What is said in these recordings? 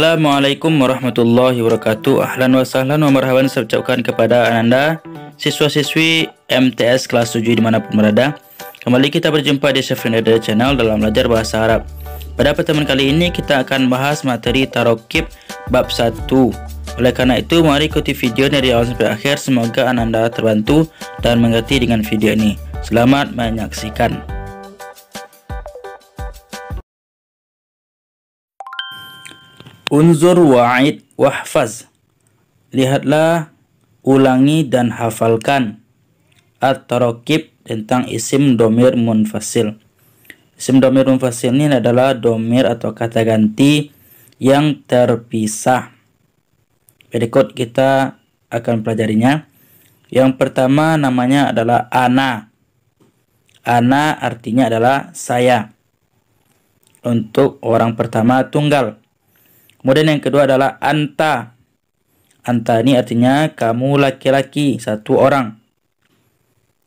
Assalamualaikum warahmatullahi wabarakatuh Ahlan wa sahlan wa marhaban Saya ucapkan kepada anda Siswa-siswi MTS kelas 7 dimanapun berada Kembali kita berjumpa di Chef Nada Channel dalam belajar bahasa Arab Pada pertemuan kali ini kita akan bahas materi Tarokib bab 1 Oleh karena itu mari ikuti video dari awal sampai akhir Semoga anda terbantu dan mengerti dengan video ini Selamat menyaksikan Unzur wa'id wahfaz. Lihatlah, ulangi dan hafalkan. At-tarokib tentang isim domir munfasil. Isim domir munfasil ini adalah domir atau kata ganti yang terpisah. Berikut kita akan pelajarinya. Yang pertama namanya adalah ana. Ana artinya adalah saya. Untuk orang pertama tunggal. Kemudian yang kedua adalah anta. Anta ini artinya kamu laki-laki satu orang.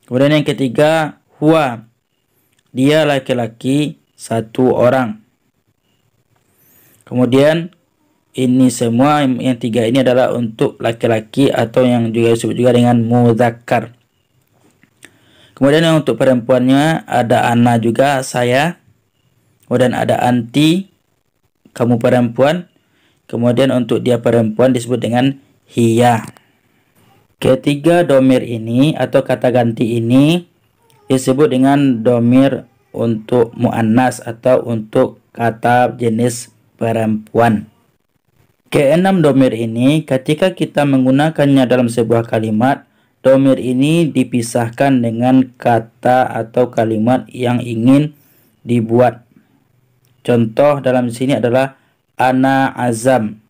Kemudian yang ketiga hua. Dia laki-laki satu orang. Kemudian ini semua yang tiga ini adalah untuk laki-laki atau yang juga disebut juga dengan muzakkar. Kemudian yang untuk perempuannya ada ana juga saya. Kemudian ada anti kamu perempuan. Kemudian untuk dia perempuan disebut dengan hiya. Ketiga domir ini atau kata ganti ini disebut dengan domir untuk mu'annas atau untuk kata jenis perempuan. Keenam domir ini ketika kita menggunakannya dalam sebuah kalimat, domir ini dipisahkan dengan kata atau kalimat yang ingin dibuat. Contoh dalam sini adalah ana azam.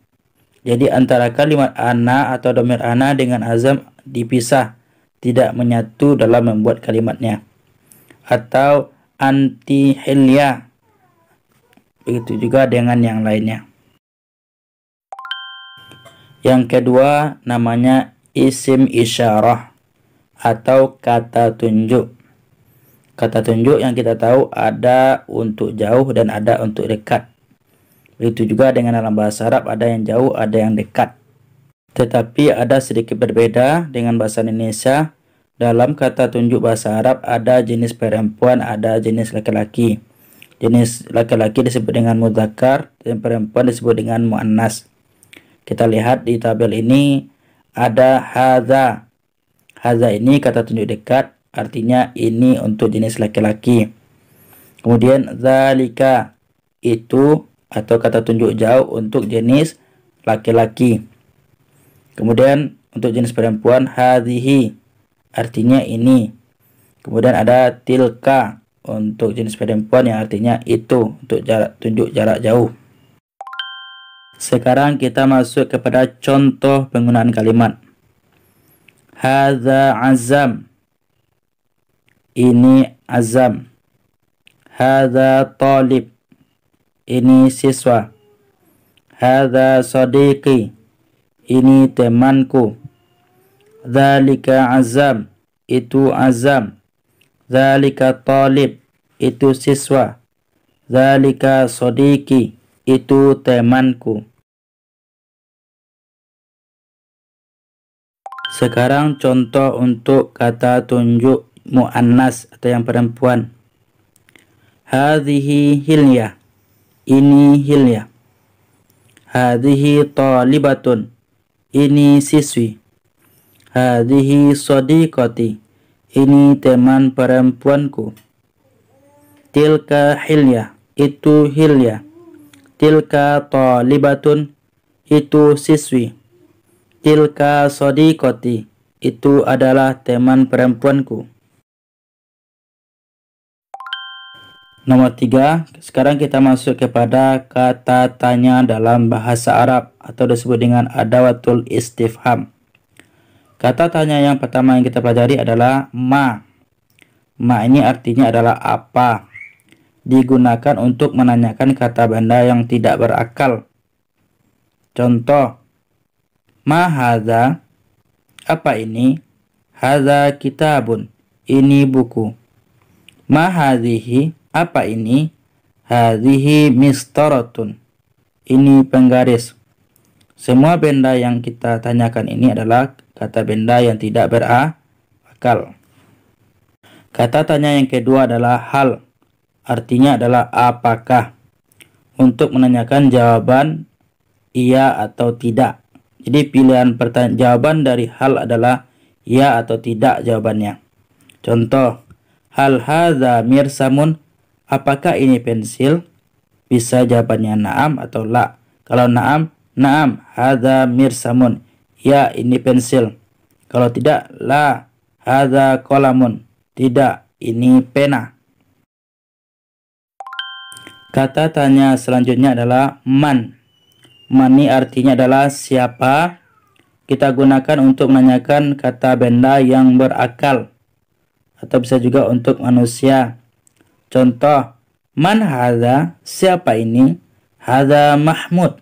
Jadi antara kalimat ana atau domir ana dengan azam dipisah, tidak menyatu dalam membuat kalimatnya. Atau anti helia Begitu juga dengan yang lainnya. Yang kedua namanya isim isyarah atau kata tunjuk. Kata tunjuk yang kita tahu ada untuk jauh dan ada untuk dekat. Begitu juga dengan dalam bahasa Arab ada yang jauh, ada yang dekat. Tetapi ada sedikit berbeda dengan bahasa Indonesia. Dalam kata tunjuk bahasa Arab ada jenis perempuan, ada jenis laki-laki. Jenis laki-laki disebut dengan mudzakkar dan perempuan disebut dengan muannas. Kita lihat di tabel ini ada haza. Haza ini kata tunjuk dekat, artinya ini untuk jenis laki-laki. Kemudian zalika itu atau kata tunjuk jauh untuk jenis laki-laki. Kemudian untuk jenis perempuan hadhihi artinya ini. Kemudian ada tilka untuk jenis perempuan yang artinya itu untuk jarak tunjuk jarak jauh. Sekarang kita masuk kepada contoh penggunaan kalimat. Hadza azam. Ini azam. Hadza talib ini siswa. Hada sadiqi, ini temanku. Zalika azam, itu azam. Zalika talib, itu siswa. Zalika sadiqi, itu temanku. Sekarang contoh untuk kata tunjuk mu'annas atau yang perempuan. Hadihi hilyah ini hilnya hadhihi talibatun ini siswi hadhihi sodikoti, ini teman perempuanku tilka hilya itu hilya tilka talibatun itu siswi tilka sodikoti, itu adalah teman perempuanku Nomor tiga, sekarang kita masuk kepada kata tanya dalam bahasa Arab atau disebut dengan adawatul istifham. Kata tanya yang pertama yang kita pelajari adalah ma. Ma ini artinya adalah apa. Digunakan untuk menanyakan kata benda yang tidak berakal. Contoh, ma haza, apa ini? Haza kitabun, ini buku. Ma hazihi, apa ini? Hadihi mistaratun. Ini penggaris. Semua benda yang kita tanyakan ini adalah kata benda yang tidak berakal. Kata tanya yang kedua adalah hal. Artinya adalah apakah. Untuk menanyakan jawaban iya atau tidak. Jadi pilihan pertanyaan jawaban dari hal adalah iya atau tidak jawabannya. Contoh, hal haza mirsamun Apakah ini pensil? Bisa jawabannya naam atau la. Kalau naam, naam, hadza mirsamun. Ya, ini pensil. Kalau tidak, la, hadza kolamun. Tidak, ini pena. Kata tanya selanjutnya adalah man. Mani artinya adalah siapa. Kita gunakan untuk menanyakan kata benda yang berakal atau bisa juga untuk manusia. Contoh, man hadha, siapa ini? Hadha Mahmud.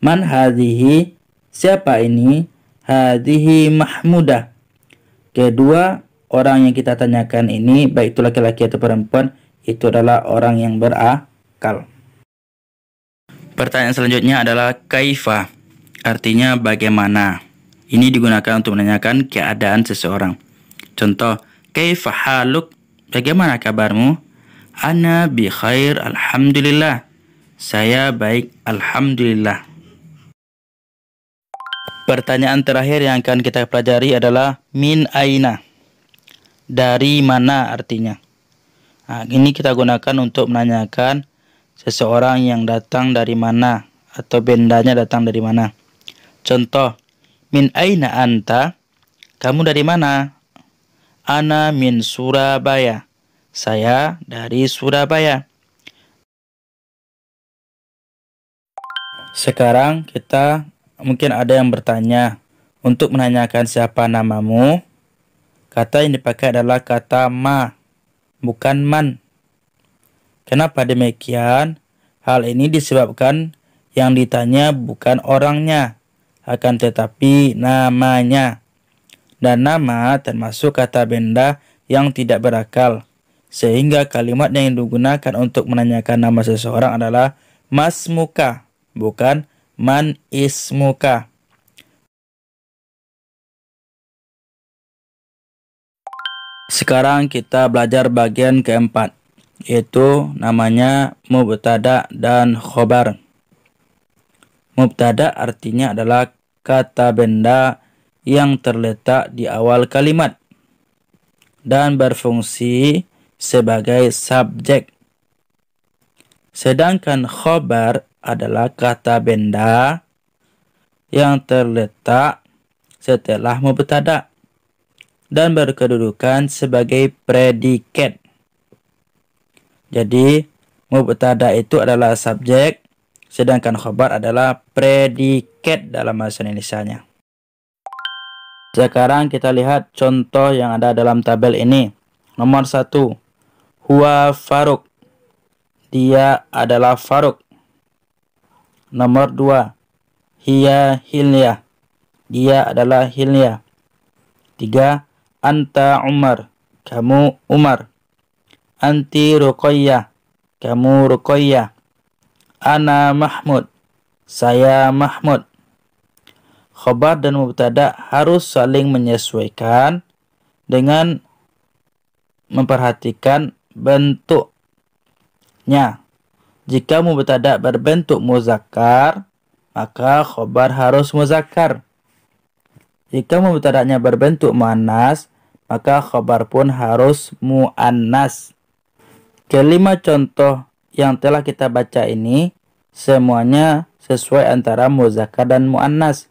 Man hadhihi, siapa ini? Hadhihi Mahmudah. Kedua, orang yang kita tanyakan ini, baik itu laki-laki atau perempuan, itu adalah orang yang berakal. Pertanyaan selanjutnya adalah kaifa, artinya bagaimana. Ini digunakan untuk menanyakan keadaan seseorang. Contoh, kaifa haluk, Bagaimana kabarmu? Ana bi khair alhamdulillah. Saya baik alhamdulillah. Pertanyaan terakhir yang akan kita pelajari adalah min aina. Dari mana artinya? Nah, ini kita gunakan untuk menanyakan seseorang yang datang dari mana atau bendanya datang dari mana. Contoh, min aina anta? Kamu dari mana? Ana min Surabaya. Saya dari Surabaya. Sekarang kita mungkin ada yang bertanya untuk menanyakan siapa namamu. Kata yang dipakai adalah kata ma, bukan man. Kenapa demikian? Hal ini disebabkan yang ditanya bukan orangnya, akan tetapi namanya. Dan nama termasuk kata benda yang tidak berakal sehingga kalimat yang digunakan untuk menanyakan nama seseorang adalah mas muka bukan man is muka. Sekarang kita belajar bagian keempat, yaitu namanya mubtada dan khobar. Mubtada artinya adalah kata benda yang terletak di awal kalimat dan berfungsi sebagai subjek. Sedangkan khobar adalah kata benda yang terletak setelah mubtada dan berkedudukan sebagai predikat. Jadi, mubtada itu adalah subjek, sedangkan khobar adalah predikat dalam bahasa indonesia Sekarang kita lihat contoh yang ada dalam tabel ini. Nomor satu Huwa Faruk. Dia adalah Faruk. Nomor dua. Hiya Hilya. Dia adalah Hilya. Tiga. Anta Umar. Kamu Umar. Anti Ruqayyah. Kamu Ruqayyah. Ana Mahmud. Saya Mahmud. Khobar dan mubtada harus saling menyesuaikan dengan memperhatikan bentuknya. Jika mubtada berbentuk muzakkar, maka khobar harus muzakkar. Jika mubtada'nya berbentuk muannas, maka khobar pun harus muannas. Kelima contoh yang telah kita baca ini semuanya sesuai antara muzakkar dan muannas.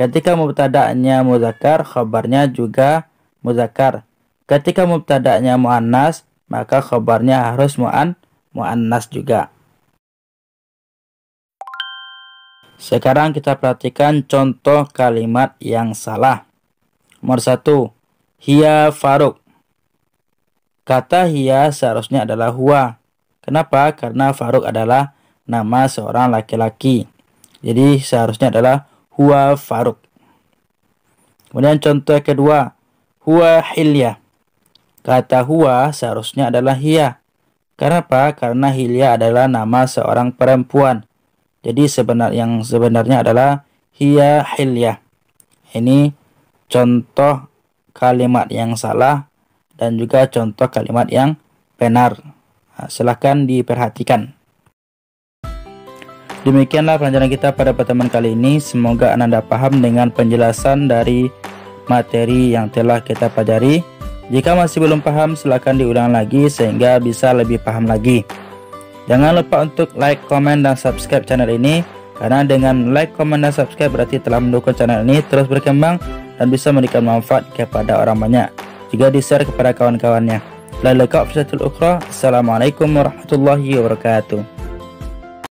Ketika mubtada'nya muzakkar, khobarnya juga muzakkar. Ketika mubtada'nya muannas, maka khobarnya harus mu'an mu'annas juga. Sekarang kita perhatikan contoh kalimat yang salah. Nomor satu, Hiya Faruk. Kata Hia seharusnya adalah Hua. Kenapa? Karena Faruk adalah nama seorang laki-laki. Jadi seharusnya adalah Hua Faruk. Kemudian contoh kedua, Hua hilyah. Kata huwa seharusnya adalah Hia. Kenapa? Karena hilya adalah nama seorang perempuan. Jadi sebenar yang sebenarnya adalah Hia hilya. Ini contoh kalimat yang salah dan juga contoh kalimat yang benar. Nah, silahkan diperhatikan. Demikianlah pelajaran kita pada pertemuan kali ini. Semoga Anda paham dengan penjelasan dari materi yang telah kita pelajari. Jika masih belum paham, silahkan diulang lagi sehingga bisa lebih paham lagi. Jangan lupa untuk like, komen, dan subscribe channel ini karena dengan like, komen, dan subscribe berarti telah mendukung channel ini terus berkembang dan bisa memberikan manfaat kepada orang banyak. Juga di-share kepada kawan-kawannya. Lalu kau Assalamualaikum warahmatullahi wabarakatuh.